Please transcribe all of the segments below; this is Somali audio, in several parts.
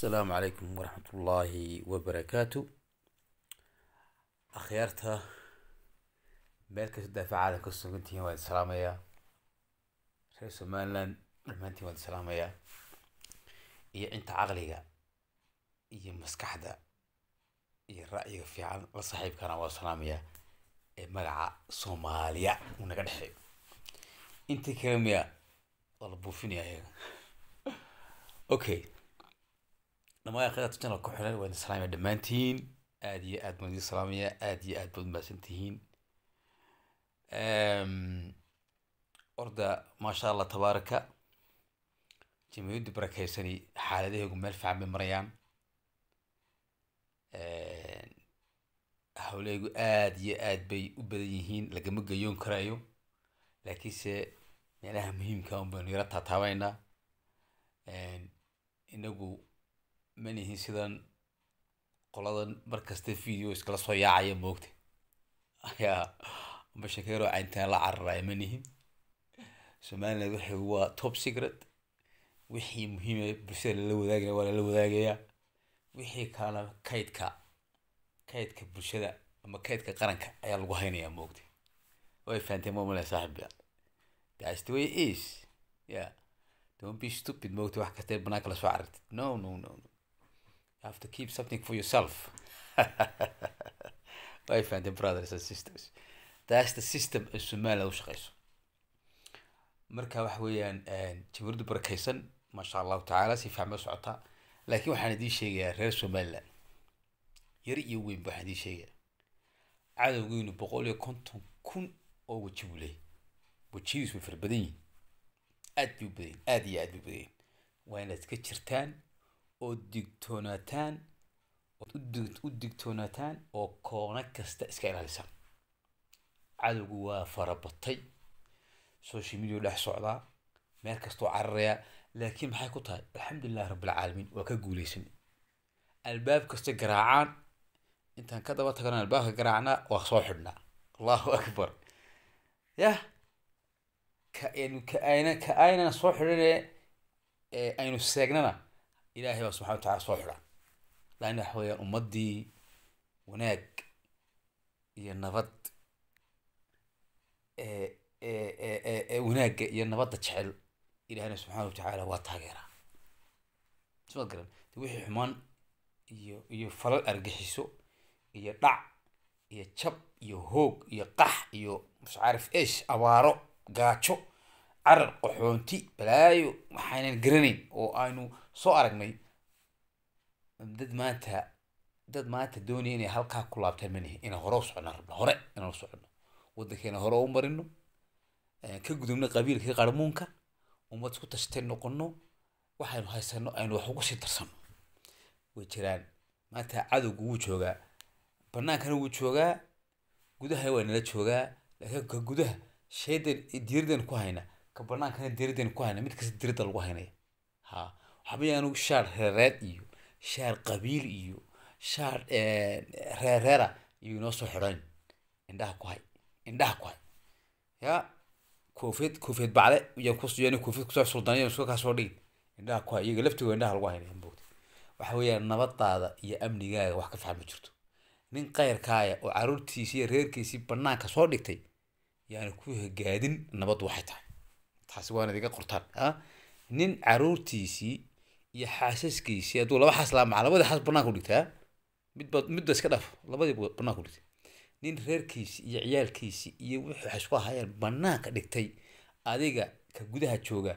asalaamu calaykum waraxmat waraxmatullaahi wabarakaatu akhyaarta meel kasta daafa caalamka ka sugantihiin waa salaamayaa reer somaliland dhammaantiin waa salaamayaa iyo inta caqliga iyo maskaxda iyo ra'yiga fiican la saaxiibkana waa salaamayaa ee magaca soomaaliya uu naga dhexeeyo intii kale miya waa la buufinaya ayaga okay dhammaan akhyaarta channel aad iyo aad baan idin salaamaya aad iyo aad baad mahadsan tihiin ehm, orda maasha allah tabaaraka jamiyaddu barakaysani xaaladaheegu meel fiican bay marayaan ehm, hawlahaygu aad iyo aad bay u badan yihiin lagama geyoon karaayo laakiinse meelaha muhiimka ah un baynu yara taataabaynaa ehm, inagu manihin sidan qoladan markasta video iskala soo yaacaya moogta ayaa mashakeero cayntaan la cararaya manihin somaliland waxay waa top secret wixii muhiime bulshada lala wadaagaya waa lala wadaagayaa wixii kalena kaydka kaydka bulshada ama kaydka qaranka ayaa lagu haynaya moogta way fahanteen momale saaxibiya that's the way is yeah don't be stupid moogta wax kasta banaanka lasoo carartid no no no no you have to keep something for yourself. wife and brothers and sisters. That's the system ee Somalia u shaqeyso. marka waxa weeyaan jimurdu barakaysan maasha allahu tacaala si fiican bay socotaa laakiin waxaan idiin sheegayaa reer somalilan yar iyo weyn waxaan idiin sheegayaa cadowgiinu boqol iyo konton kun oo weji buu leeyahy wejidiisu way fara badan yihin aad buu badan aad iyo aad buu badan waa inaad iska jirtaan oo digtoonaataan u digtoonaataan oo koono kasta iska ilaalisa cadowgu waa farabatay social media dhex socdaa meel kastoo cararaya laakiin maxay ku tahay alxamdulilahi rabbilcaalamiin waa ka guuleysan albaab kasta garaacaan intaan ka daba tagana albaabka garaacnaa waa soo xidhnaa allahu akbar yah ka aynu ka aynan ka aynana soo xidhane aynu seegnana ilaahay baa subxana watacala soo xidha lan waxa weyaan ummaddii wanaag iyo nabad wanaagga iyo nabadda jecel ilahina subxaana watacaala waa taageeraa soo garan de wixii xumaan iyo iyo falal argixiso iyo dhac iyo jab iyo hoog iyo qax iyo muscaarif esh abaaro gaajo carar qaxoonti balaayo waxaanan garanayn oo aynu soo aragnay dad maanta dad maanta doonaya inay halkaa ku laabtaan manihi inaan hore u socno rabna hore inaan u socno waddankeena hore u marino eh, ka gudubno qabiilkii qarmuunka ummad isku tashtay noqono waxaynu haysano aynu wax ugu sii darsano way jiraan maanta cadowgu wuu joogaa bannaankana wuu joogaa gudaha waa nala joogaa laakiin ka gudaha shaydan diyaradan ku hayna ka diridan ku hayna mid kasta dirida lagu haynaya ha waxba yaanu shaar reereed iyo shaar qabiil iyo shaar eh, reereera iyo inoo soo xidhayn indhaha ku hay indhaha ku hay ya koofeed koofeed bacde yaan kusuyan koofeed kusoo suldanayan iska kaasoo dhigin indhaha ku hay iyaga laftigo indhaha lagu haynaya mbogta waxa weeyaan nabadaada iyo amnigaaga wax ka fiican ma jirto nin qayrkaaya oo caruurtiisii iyo reerkiisii banaanka soo dhigtay yaana ku hagaadin nabaddu waxay tahay taasi waan idiga qortaan ah? nin caruurtiisii iyo xaasaskiisii aduu laba xaas laamaca labada xaas banaanka dhigtaa ah? midba midba iska dhaaf labadiiba banaanka dhigtay nin reerkiisi iyo ciyaalkiisii iyo wuxuu xasku ahayeen banaanka dhigtay adiga ka gudaha jooga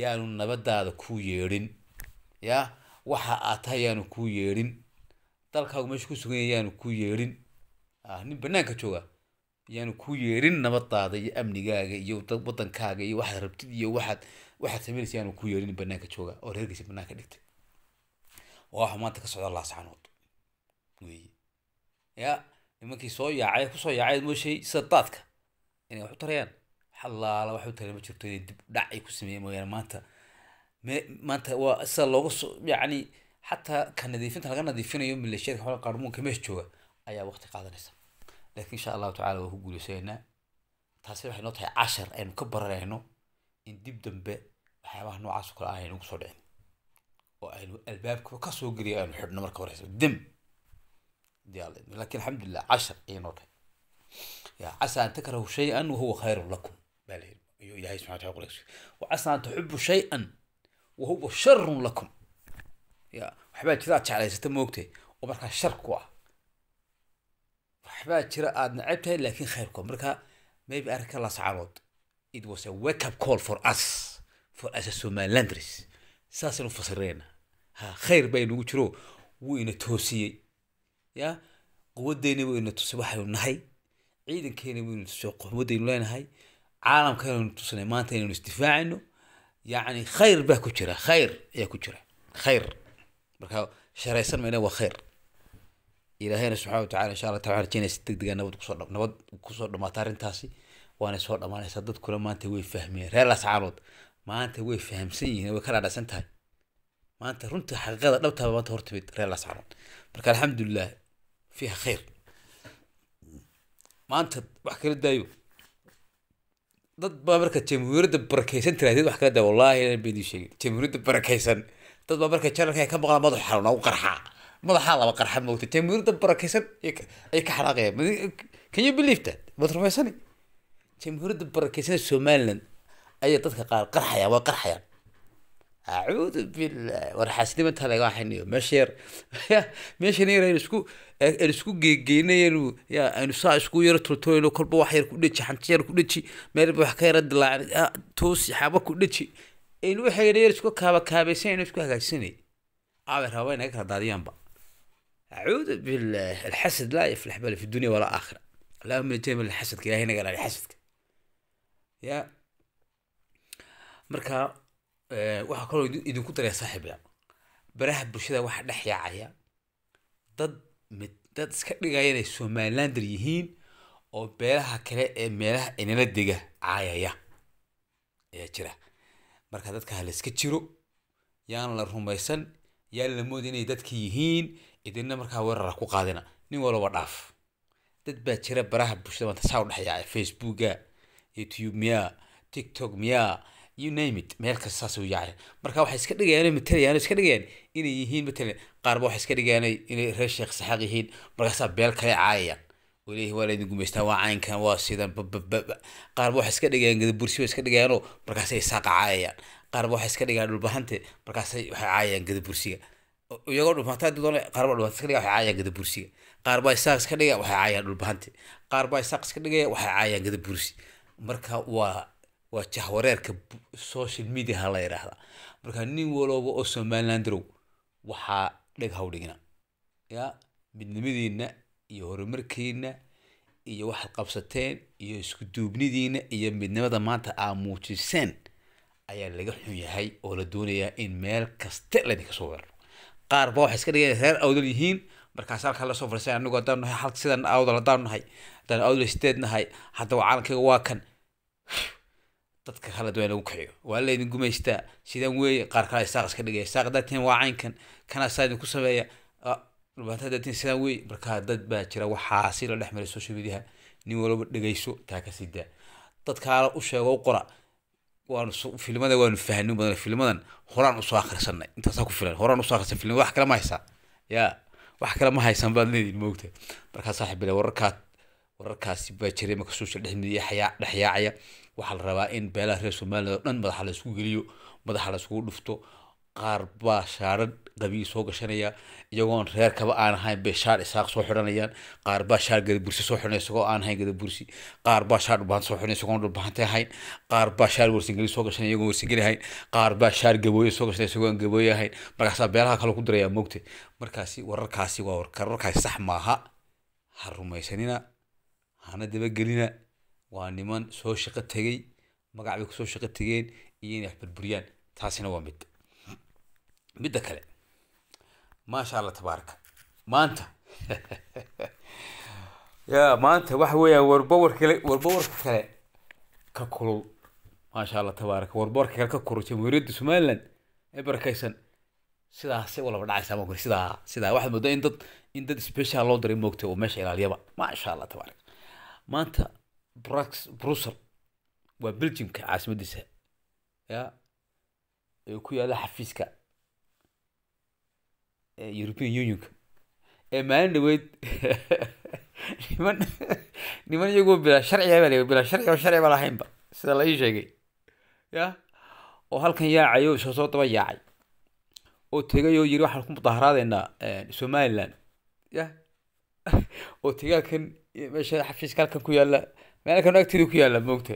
yaanu nabadaada kuu yeedhin ya waxa aad tahay yaanu kuu yeedhin dalkaagu meesha ku sugan yahay yaanu kuu yeedhin ah? nin banaanka jooga yaanu ku yeerin nabadaada iyo amnigaaga iyo wadankaaga iyo waxaad rabtid iyo waxaad waxaad samaynaysa yaanu ku yeerin banaanka jooga oo reerkiisa banaanka dhigtay waa maanta ka socda allah saxaanood weeye ya nimankii soo yaacay kusoo yaacay mooshay sida daadka inay wax u tarayaan xalaala wax u taray ma jirto inay dib dhac ay ku sameeyeen mooyaane maanta me maanta waa sida looga soo yacni xataa ka nadiifinta laga nadiifinayo maleeshiyadka xoolaha qaarmuunka meesha jooga ayaa waqti qaadanaysa lakin insha allahu tacala waa ku guulaysaneynaa taasi waxay noo tahay cashar aynu ka baranayno in dib dambe waxyaabaha noocaas o kale aanaynu ah gu soo dhicin oo aynu albaabka ka soo geliyo aynu xidhno marka horeysa dem lakin alxamdulilah cashar ayay noo tahay casa an takrahu shay-an wahuwa khayrun lakum baa la yiri ayuu ilahay subxana taala qur wacasa an tuxibu shay-an wahuwa sharun lakum ya waxbaa jira jeclaysata moogtay oo markaa shar ku ah waxbaa jira aad necab tahay laakiin khayrkood marka maybe arrinka lascalood it was a wake up call for us for as a somalilanders saasaynu fasirayna ha khayr baa inagu jiro wuu ina toosiyey ya quwadeyna wuu ina tusay waxaynu nahay ciidankeena wuu ina tusay quwadaynu leenahay caalamkeena ina maanta inaynu isdifaacayno yacni khayr baa ku jira khayr ayaa ku jira khayr marka sharaysan mayna waa khayr ilaahayna subxana watacala insha alla taa waxaan rajeynaysa deg degaa ah nabad kusoo dha nabad kusoo dhamaata arrintaasi waana soo dhammaanaysaa dadkuna maanta way fahmiyeen reer lascaalood maanta way fahamsan yihiin way ka dhaadhasan tahay maanta runtii xaqiiqada dhabtaa maanta hortimid reer lascaalood marka alxamdulilah fiiha khayr maanta wax kala daayo dad baa marka jamhuuriyadda barakaysan tiraahdeed wax kala daayo wallaahi been sheegin jamhuuriyadda barakaysan dad baa marka janalka ka maqlaan madaxu xanuuna u qarxaa madaxaa laba qarxad moogta jamhuuriyadda barakeysan ay ka xanaaqayaan can you believe that waad rumaysani jamhuuriyadda barakeysan ee somaliland ayay dadka qaar qarxayaan waa qarxayaan acuudu billah war xaasnimo intaa laga waxaynayo meesha yar meeshan yar aynu isku aynu isku geegeynayaynu ya aynu saa isku yaro toltolayno kolba wax yar ku dheji xanti yar ku dheji meelba wax ka yara dilaacin toosi xaba ku dheji aynu waxayna yar isku kaaba aynu isku hagaajsanay aaway rabaa inaga kala daadiyaanba acuudu billah alxasad laa yaflax bal fi dunya wala aakhira allahuma jemil xasadka ilahay naga ilaali xasadka ya marka waxaa kaloo idinku daraya saaxiibya baraha bulshada waxaa dhex yaacaya dad mid dad iska dhigaya inay somalilander yihiin oo beelaha kale ee meelaha inala dega caayaya ayaa jira marka dadka la iska jiro yaan la rumaysan yaan la mooda inay dadka yihiin idinna markaa weerara ku qaadina nin walaba dhaaf dad baa jira baraha bulshada maanta saa udhexeeya facebooka youtube miyaa tiktok miyaa you name it meel kasta saas u yaacay marka waxay iska dhigayaan mataliyaan iska dhigayaan inay yihiin matalan qaarba waxay iska dhigayaan inay reer sheekh saxaaq yihiin markaasaa beel kale caayayaan walihi waa laydin gumaystaan waa caynkan waa sidan qaarba waxay iska dhigayaan gadabursi bay iska dhigayaanoo markaasay isaaqa caayayaan qaarba waxay iska dhigayaan dhulbahante markaasay waxay caayayaan gadabursiga iyagoo dhulbaanta hadii qaar baa dhulbaanta iska dhigaya waxay caayaan gadabursiga qaar baa isaaq iska dhigaya waxay caayaan dhulbaanta qaar baa isaaq iska dhigaya waxay caayaan gadabursi marka waa waa jahwareerka social media ha la yidhaahdaa marka nin walooba oo somaliland waxaa dheg hawdhigina ya midnimadiinna iyo horumarkiina iyo waxaad qabsateen iyo iskuduubnidiina iyo midnimada maanta aa muujiseen ayaa laga xun yahay oo la doonayaa in meel kaste laydinka soo weeraro qaar ba waxay iska dhigaya reer awdal yihiin markaas halkaa lasoo fariisay anigu haddaan nahay halka sidan awdal haddaan nahay haddaan awdal steed nahay haddaba caalamkayga waa kan dadka kala duwan lagu kiciyo waa laydin gumaystaa sidaan weeye qaar kale saaq iska dhigaya saaq hadaa waa caynkan kana saa idinku sameeya ah, dhibaato sidaan weeye markaa dad baa jira waxaasi la dhex maray social mediaha nin walba dhegayso taa ka sii dadkaala u sheego u qora filmada waanu fahnin badan filmadan horaan usoo akrisanay intaasaa ku filan horaan usoo akrisa film wax kale ma haysaa ya wax kale ma haysan baad leediin moogta markaa saaxiib wararkaa wararkaasi baa jiray marka social dhexmediya xayaa dhexyaacaya waxaa la rabaa in beelaha reer somaliland oo dhan madaxa la isku geliyo madaxa la iskugu dhufto qaar baa shaarar qabii soo gashanaya iyagoon reerkaba aan ahayn bay shaar isaaq soo xidhanayaan qaar baa shaar gadabursi soo xidhanaya isagoo aan ahayn gadabursi qaar baa shaar dhulbahan soo xidhanaya isagoo dhulbahantay ahayn qaar baa shaar warsangeli soo gashanaya iyagoon warsangeli ahayn qaar baa shaar gabooye soo gashanaya isagoo aan gabooye ahayn markaasaa beelaha kale ku dirayaa moogta markaasi wararkaasi waa warkar sax maaha ha rumaysanina hana dabagelina waa niman soo shaqo tegey magac bay kusoo shaqo tegeen iyo inay wax burburiyaan taasina waa mid midda kale maasha allah tabaaraka maanta ya maanta waxa weeyaan warbawarka kale warbawarka kale ka kulul maasha allah tabaaraka warbawarka kale ka kulul jamhuuriyadda somaliland ee barakaysan sidaasi u dhacaysa ma sidaa sidaa waxaad moodaa in dad in dad special loo diray moogtay oo meesha ilaaliyaba maasha allah tabaaraka maanta brax brussel waa belgiumka caasimadiisa ya ee ku yaala xafiiska european unionka ee maalin dhaweyd niman niman iyagoo bilaa sharciga bal bilaa sharciga sharciba lahaynba sida la ii sheegay ya oo halkan yaacayo soo soo daba yaacay oo tegay oo yiri waxaan ku mudaharaadaynaa somaliland ya oo tegay halkan meesha xafiiska halkan ku yaalla meel kano agteeda ku yaalla moogta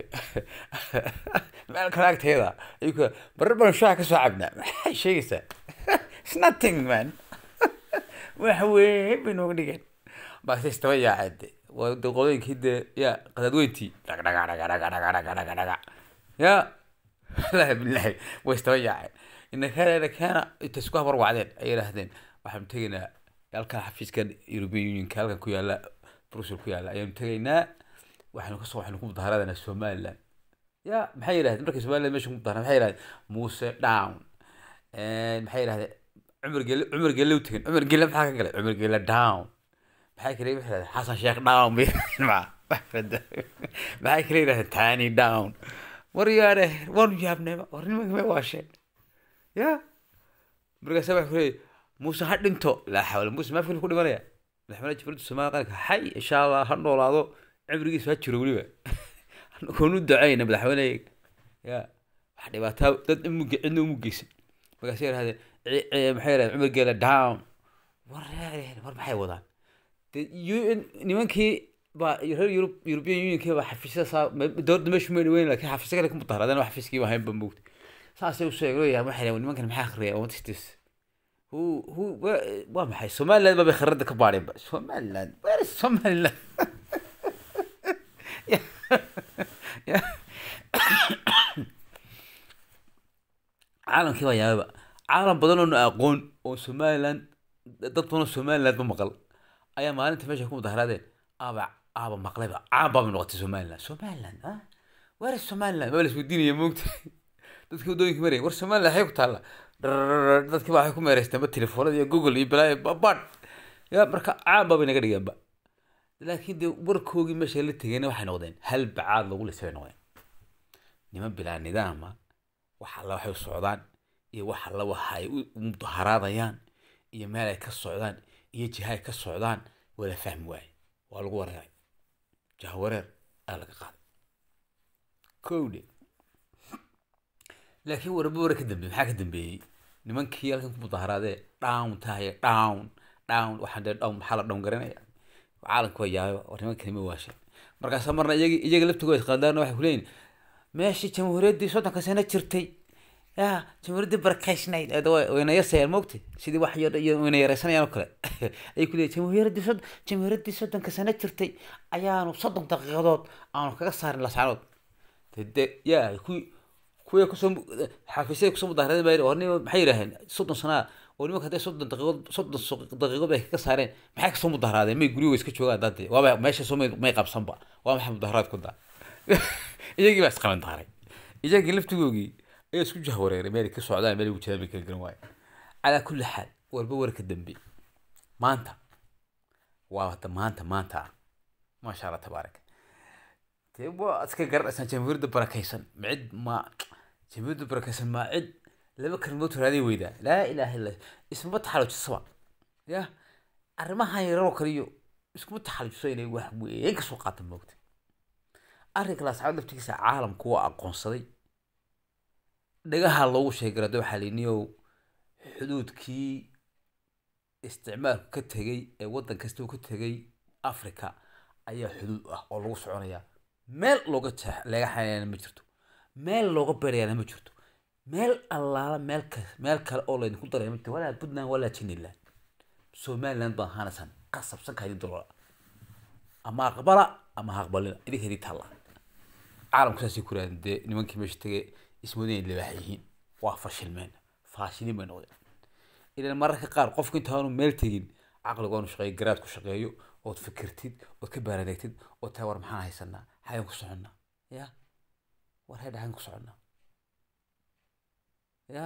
meel kano agteeda ayuu ku yaalla barar baan shaaha ka cabnaa maxay sheegaysaa it's man wax weeye bay nooga dhigeen balse istaba yaa cadde waa de qolooyinkii de ya qadaadweyntii dhag dhaga waxaanu tegaynaa halkaa xafiiskan european unionka halkan ku yaala brussel ku yaala ayaanu tegaynaa somaliland ya maxay yidhahdeen markay somaliland meesha ku down maxay yidhahdeen cumar gele cumar gele u tegin cumar gele maxaa ka galay cumar gele down maxay kale yidhahdeen xasan sheekh down maxay kale yidhahdeen tani down war yaare waanu yaabnay war nimanka may waasheen ya markaasa waxa kuleeyay muuse ha dhinto laa xawla muuse maafkil ku dhimanaya madaxweyne jibriil soomaali qaranka hay insha allah ha noolaado cimrigiisu ha jiro weliba kuunu ducayna madaxweyne ya wax dhibaataa dad imuge cidna umugeysan markaasa yidhahdeen maxay rahen cumar geela down war maxay wadaan nimankii baa reer yurub european unionkii baa xafiisyada saa dowladda meeshu meeli weyn laakiin xafiisyo kale ka mudaharaadeen wax xafiiskii baa haynba moogta saasay u sheegaya waxay dhaheen nimankan maxaa akhriyay wadastis hu waa maxay somaliland baabay khirada ka baadheenba somaliland where is somaliland caalamkii waa yaababa caalam badan oona aqoon oo somalilan dadkuna somaliland ma maqal ayaa maalinta meesha ku mudaharaadeen aaba aaba maqlayba caan baaba noqotay somaliland somaliland ah? war somaliland ma lasweydiinaya moogta dadka waddooyinka maraya war somaliland waxay ku taalla dadki waxay ku meeraysteen ba telefoonada iyo google iyo balaayo babad ya marka caan baabay dhigeenba laakiin dee warkoogii meesha la tegeyna waxay noqdeen hal bacaad lagu lisay noqdeen niman bilaa nidaama waxa waxay u socdaan iyo wax alla waxa ay u mudaharaadayaan iyo meel ay ka socdaan iyo jiha ay ka socdaan waa la fahmi waaye waa lagu wareeray jaha ayaa laga qaaday kowde laakiin warba wara ka dambeeye maxaa ka dambeeyey nimankii halkan ku mudaharaadee down tahaya down down waxaan dee down maxaa la down garanaya caalamka waa yaababa war nimanka nima waasha markaasa marna iyaga laftigooda isqaadaarna waxay ku meeshii jamhuuriyaddii soddonka sano jirtay ya jamhuuriyadda barakeyshnayd wayna yarsayaan sidii wax wayna yareysanayaan oo kale ayay kuleeyihin jamhuuriyaddii sod jamhuuriyaddii soddonka sano jirtay ayaanu soddon daqiiqadood aanu kaga saarin lascaanood de kusoo xafiisyada kusoo mudaharada or nima maxay yidhaaheen soddon sanaa oo nimanka hadday soddon daqiiqood soddon daqiiqood ay kaga saareen maxay kasoo mudaharaadeen may guryo iska joogaan dante waaba meeshaasoo may may qabsanba waa maxay mudaharaad ku iyagii baa isqaban daaray iyagii laftigoogii اي isku jahwareeray meelay ka socdaan meel wajadaami kala garan waayo calaa kulli xaal walba warka dambe maanta waa hadda maanta maanta ah maasha allah tabaaraka dee waa iska garanaysaa jamhuuriyadda barakaysan cid ma jamhuuriyadda barakaysan maa cid laba kalimood horaaday weydaa laa ilaaha illa isma taxalujisaba ya arrimahan yararoo kale iyo iskuma taxalujiso inay wax weyn ka soo qaatan moogta arrinka laasacaad laftigiisa caalamku waa aqoonsaday dhagaha loogu sheegara doo xaliniyow xuduudkii isticmaalku ka tegay ee waddan kastau ka tegay africa ayaa xuduud ah oo lagu soconayaa meel looga laga ma jirto meel looga berayana ma jirto meel allaala meel ka meel kale oo laydinku daraya ma jirto walaa puntland walaa jiniland somaliland baan hanasan qasabsan idin dalola ama aqbala ama ha aqbalina idinka idin taalla caalamku saasay ku raadin dee nimankii meesha tegay ismooday inay libaax waa fashilmeen faashiliin bay noqdeen ilan mararka qaar qofku intaanu meel tegin caqligu aanu shaqeeyo garaad ku shaqeeyo ood fikirtid ood ka baaradeegtid ood taa war maxaan haysanaa hayan ku soconnaa ya war hay dhaxan ku soconnaa ya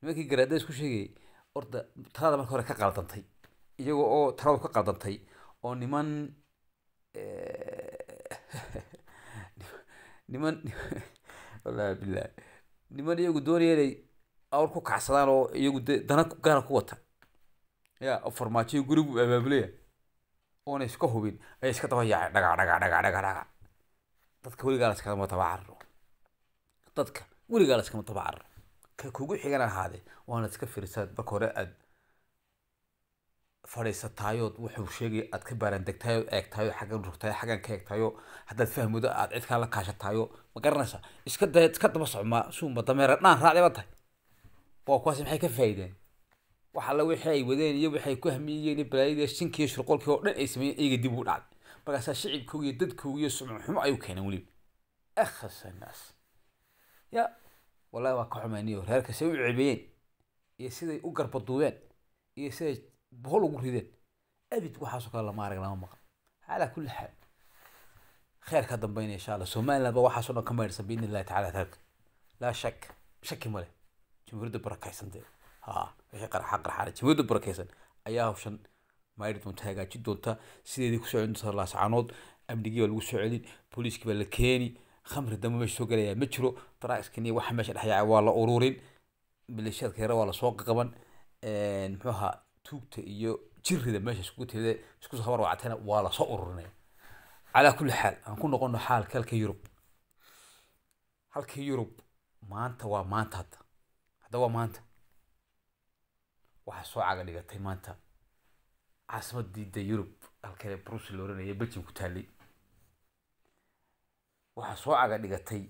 nimankii garaadada isku sheegayay horta talada marka hore ka qaldantay iyaga oo taladu ka qaldantay oo niman niman wallahi billahi niman iyagu doonaya inay awr ku kacsadaan oo iyagu de dana gaara ku wata ya farmaajoyo gurigu abaabulaya oona iska hubin ay iska daba yaaceen dhaga dhaga dhaga dhaga dhaga dadka weligaa la iskama daba carro dadka weligaa la iskama daba carro ka kugu xigan ahaade waana iska firisaad marka hore aad fadhiisataayoo wuxuu sheegay aad ka baarandegtaayoo eegtaayoo xaggan rugtayo xaggan ka eegtaayoo haddaad fahmudo aad cidkaa la kaashataayo ma garanaysa iska daya iska daba socmaa suuma dameera dhaan raacdiba tahay waa kuwaasi maxay ka faa'iideen wax alla wixii ay wadeen iyo waxay ku hamiyeen balaayadii shinkiiyo shirqolkii oo dhan ay sameeyeen iyaga dib u dhacday markaasaa shicibkoogi iyo dadkoogi iyo sumcuxumo ayuu keeneen weliba akhasanaas ya wallahi waa ka xumayniyo reerka say u cebeeyeen iyo siday u garbaduubeen iyo siday boqol ugu rideen abid waxaasoo kale lama arag lama maqal calaa kulli xaal خير كذا بين إن شاء الله سومالنا بواحد صرنا كمان بإذن الله تعالى ذلك لا شك شك ماله جمهور بركيسن ده ها إيش قرا حق الحالة جمهور بركيسن أياه وشان ما يريد منتهى جدا تا سيدي كسر عند صار الله سعنود أمريكي ولا سعودي بوليس كبل الكيني خمر دم مش سوق ليه مترو ترى إسكني واحد مش الحياة ولا أورورين بالشركة ولا سوق قبل محوها tuugta iyo jirida meesha iskugu teeda isku soo habarwacatayna waa lasoo ururinaya calaa kulli xaal aan ku noqono xaalka halka yurub halka yurub maanta waa maanta hadda hadda waa maanta waxaa soo caga dhigatay maanta caasimadii de yurub halkale brusi la oranaya belgium ku taallay waxaa soo caga dhigatay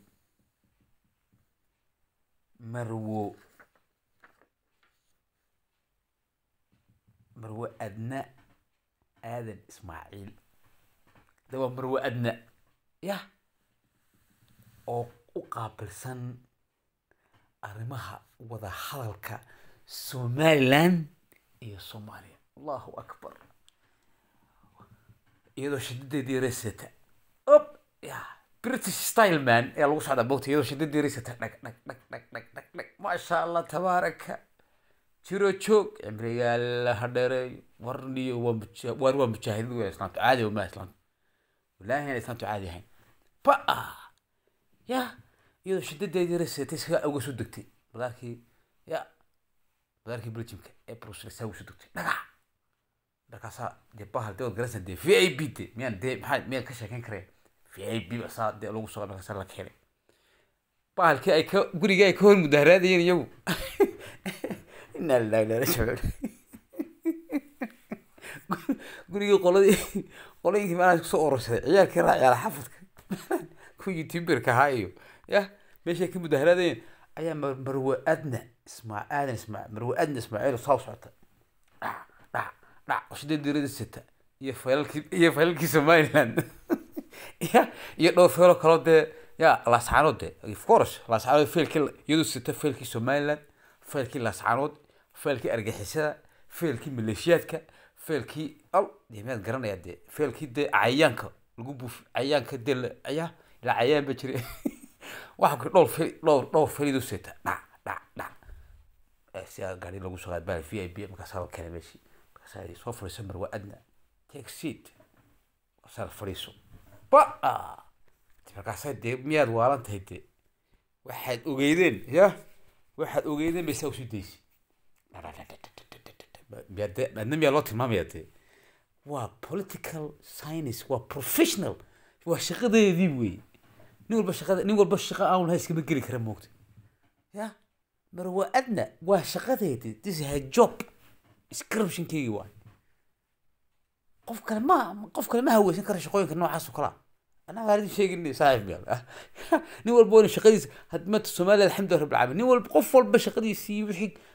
marwo marwo adna aadan ismaaciil de waa marwo adna yah oo u qaabilsan arrimaha wada hadalka somalilan iyo soomaaliya allahu akbar iyadoo shadadeedii reseta op ya british style man ayaa lagu socdaa bogta iyadoo shadadeedii reseta dhag dhag dhag dhag dhag dhag dhag maasha allah tabaaraka jiro joog cimrigaa la hadheereeyo warniyo waar waa mujaahidiin waa islaamtu caadi ma islaamtu wallaahi aan islaamtu caadi ahayn ba ya iyadoo shidadeedii reseetay isagaa awga soo degtay madaarkii ya madaarkii belgiumka ee brussel isaga soo degtay dhagax markaasaa dee bahal dee waad garanaysaa dee v i b de miyaan dee maxaa miyaan ka sheekeyn karaya v i b saa dee lagu soo markaasaa la keenay bahalkii ay ka gurigii ay ka hor mudaaharaadayeen iyagu inaa lilahi gurigii qoladii qoladii maanaa kusoo ororsaday ciyaalkii raa ciyaala xafadka kuwa youtuberka ahaa iyo yah meeshay ka mudaharaadayeen ayaa marwe adna ismaa aadan ismaa marwe adna ismaaciil saa socota dhac dhac dhac cushdee diirada sita iyo faylalkii iyo faylalkii somaliland ya iyo dhowr feelo kaloo dee ya laascaanood de of course laascaanood faylkii iyadoo sita faylkii somaliland faylkii laascaanood ficilkii argixisada ficilkii maleeshiyaadka ficilkii al dee maad garanayaa dee ficilkii dee cayaanka lagu buuf cayaanka dee ayaa ilaa cayaan ba jira waxaa kuri dhowr fil dhowr dhowr filid useeta dhac dhac dhac si aa gaari lagu soo qaad baal v i b markaasaa la keenay meeshii markaasaa soo fadhiiso marwa adna take seat la fadhiiso ba markaasaa dee miyaad waalantahay dee waxaad ogeydeen ya waxaad ogeydeen bay saa usii daysi adna miyaa loo tilmaamaya waa political science waa professional waa shaqadeedii wey nin walba shaqada nin walba shaqa aan lahay iskama geli kara moogta ya mar waa adna waa shaqadeedii this is her job iscorruptionkeygii waay qof kale ma qof kale ma haweysan kara shaqooyinka noocaas oo kalea ah. anaga arid sheegin meel ah. nin walba waa shaqadiisa hadmata soomaaliya alxamdulilah rabbil nin walba qof walba shaqadiisii wixii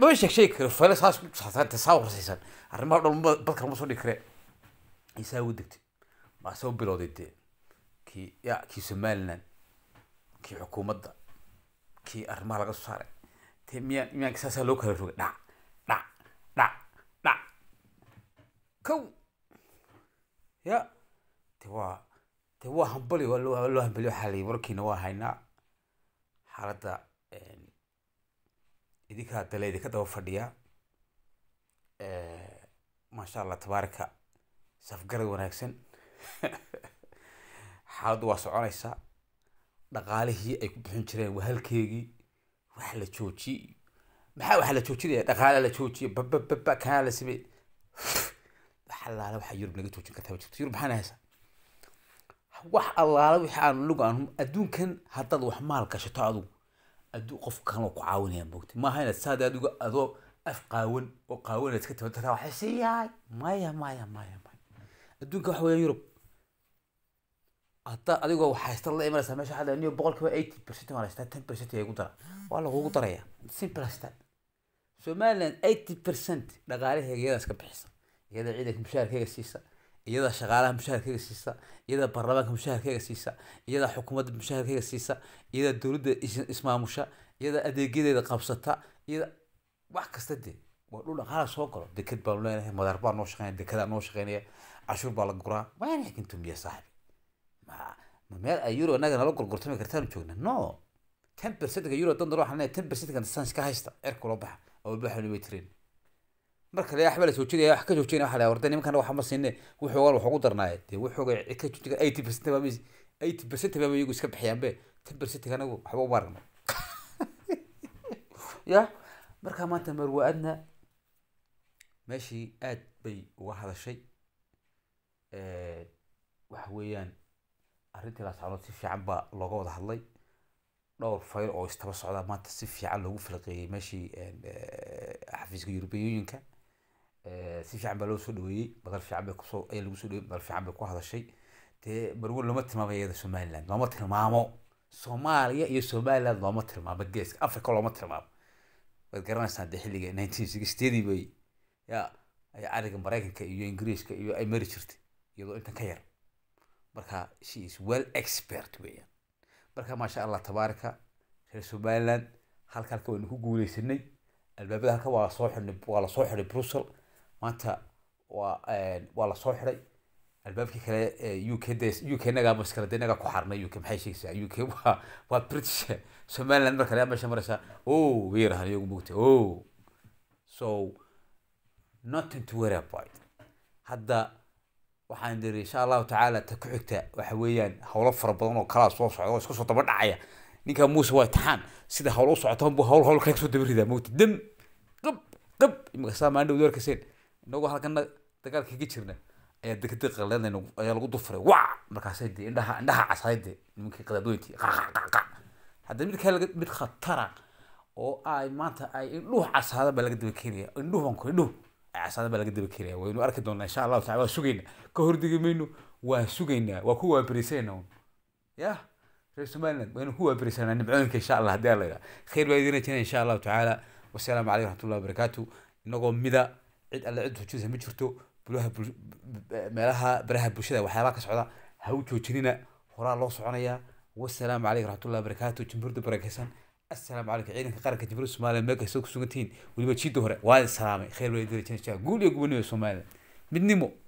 mama sheeg sheegi karo fale saas ku saata saa warsiisan arrimaha dhan badka lama soo dhigi kare isaa ugu degtay maa soo bilowday dee kii ya kii somaliland kii xukuumadda kii arrimaha laga soo saaray te miyaa miyaanka saasaa loo kala rogay dhac dhac dhac dhac kow ya de waa de waa hambali waa loo hambali waxaa la yii warkiina waa haynaa xaaladda idinka hadda la idinka daba fadhiyaa eh, maasha allah tabaaraka safgarad wanaagsan xaaladdu waa soconaysaa dhaqaalihii ay ku bixin jireen waa halkeegii wax la joojiy maxaa wax la joojinaya dhaqaala la joojiya babababa kanaa la samey wax allaala waxaa yurub naga joojin kartaa ma jirto yurub maxaan haysaa wax allaala wixii aan lugu aan adduunkan haddaad wax maal gashato adigu aduu qof kaloo ku caawinaya moogta maaha inaad saad aad adoo af qaawan oo qaawan iska tabataraa waxay si yahay maya maya maya maya adduunka waxa weeya yurub haddaad adigoo wax haysta la imanaysaa meesha hadda niyo boqol eighty percent waan haystaa ten percent ay ku dara waa lagugu daraya simple as somaliland eighty percent dhaqaalaheega iyadaa iska bixisa iyada ciidanka mushaharkeega siisa iyadaa shaqaalaha mushaharkeyga siisa iyadaa baarlamaanka mushaharkeyga siisa iyada xukuumadda mushaharkeyga siisa iyada dowladda ismaamusha iyadaa adeegyadeeda qabsata iyada wax kasta dee waa dhul dhaqaala soo galo deked baan leenahay madaar baa noo shaqeynaya dekedaa noo shaqeynaya cashuur baa la guraa waani xakintu saaxibi ma meel ay euro annaga nala gorgortami kartaanu joognaa no ten percentga euro dan daro waxaan ten percentga sanch haysta cirka loo baxa oo walba waxaan markale waxba la joojinaya wax ka joojinaya waxa la warda nimankan waxba siinay wuxuu wax ugu darnaaye dee wuxuu ka joojiga 80% baa mis 80% baa iyagu iska bixiyaanbe 10% kanagu waxba u baarna ya marka maanta marwa meeshii aad bay uga hadashay waxa weeyaan arrintii laascalood si fiican baa looga wada hadlay dhowr fayl oo istaba socda maanta si fiican loogu filqeeyey meeshii xafiiska european yurubiyoyinka si fiican baa loo soo dhaweeyey badal fiican bay kusoo ayaa lagu soo dhaweeyey badal fiican bay ku hadashay dee marwel looma tilmaamo iyada somaliland looma tilmaamo soomaaliya iyo somaliland looma tilmaamo geeska africa looma tilmaamo waad garanaysaan dee xilliga nineteen sixtyadii bay ya ayaa ariga maraykanka iyo ingiriiska iyo ay mari jirtay iyadoo intan ka yar marka she is well expert weeyaan marka maasha allah tabaarika reer somaliland halka halka waynu ku guuleysanay albaabada halka waa soo xidhnay waa la soo xidhay brussel maanta waa eh, lasoo xiday albaabkii kale u k d u k naga maskale de naga ku xarnay u k maxay sheegaysaa u k waa waa british somaliland mar kale meesha maraysaa o weerahan iyagu moogta o so nothing to worry about hadda waxaan diri insha allahu tacaala ta ku xigta waxa weeyaan howlo fara badan oo kalaa soo socda oo iska soo daba dhacaya ninka muuse waa itixaan sida howlo u socotaan buu howl howl kale kasoo daba ridaa moogta dam qab qab imika saa maandhow doorkaseen inagoo halkana dagaal kaga jirna ayaa degdeg qaleedna ayaa lagu dufuray waa markaasay dee indhaha indhaha casay dee nimankii qadaadooyinkii qaqaqaqa haddii mid kale mid khatara oo ay maanta ay indhuhu casaada baa laga daba keenaya indhuhu baan ay casaada baa laga daba waynu arki doonaa insha allahu tacala waa sugayna ka hordegi mayno waa sugaynaa waa ku waaberisanayna un yah reer somaliland waynu ku waaberisanaa nimcooyinka insha allah haddii alla khayr baa idiin rajaynaya insha allahu tacaala wasalaamu caleykum raxmat wabarakaatu inagoo mida cid alle cid hujinaysa ma jirto bulaha meelaha baraha bulshada waxyaabaha ka socda ha u joojinina horaa loo soconaya wasalaamu calaykum raxmatullahi wabarakaatu jamhuurda barakaysan assalaamu calaykum ciidanka qaranka jimhurda soomaaliya meel kasta ku sugantihiin weliba jiidda hore waa salaamay khayr baa idin rajaynayaa guul iyo gubernimada soomaaliya midnimo